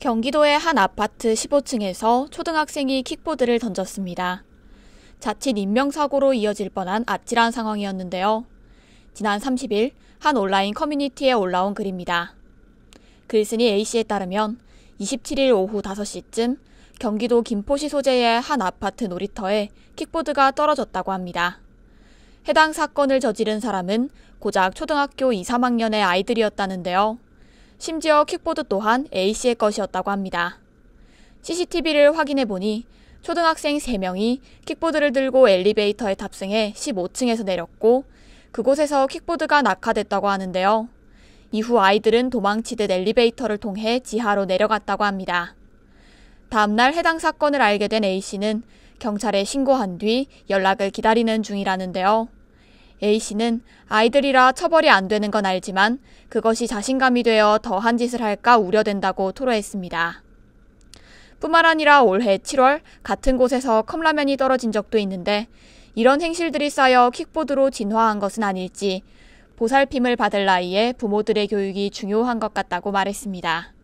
경기도의 한 아파트 15층에서 초등학생이 킥보드를 던졌습니다. 자칫 인명사고로 이어질 뻔한 아찔한 상황이었는데요. 지난 30일 한 온라인 커뮤니티에 올라온 글입니다. 글쓴이 A씨에 따르면 27일 오후 5시쯤 경기도 김포시 소재의 한 아파트 놀이터에 킥보드가 떨어졌다고 합니다. 해당 사건을 저지른 사람은 고작 초등학교 2, 3학년의 아이들이었다는데요. 심지어 킥보드 또한 A씨의 것이었다고 합니다. CCTV를 확인해 보니 초등학생 3명이 킥보드를 들고 엘리베이터에 탑승해 15층에서 내렸고 그곳에서 킥보드가 낙하됐다고 하는데요. 이후 아이들은 도망치듯 엘리베이터를 통해 지하로 내려갔다고 합니다. 다음날 해당 사건을 알게 된 A씨는 경찰에 신고한 뒤 연락을 기다리는 중이라는데요. A씨는 아이들이라 처벌이 안 되는 건 알지만 그것이 자신감이 되어 더한 짓을 할까 우려된다고 토로했습니다. 뿐만 아니라 올해 7월 같은 곳에서 컵라면이 떨어진 적도 있는데 이런 행실들이 쌓여 킥보드로 진화한 것은 아닐지 보살핌을 받을 나이에 부모들의 교육이 중요한 것 같다고 말했습니다.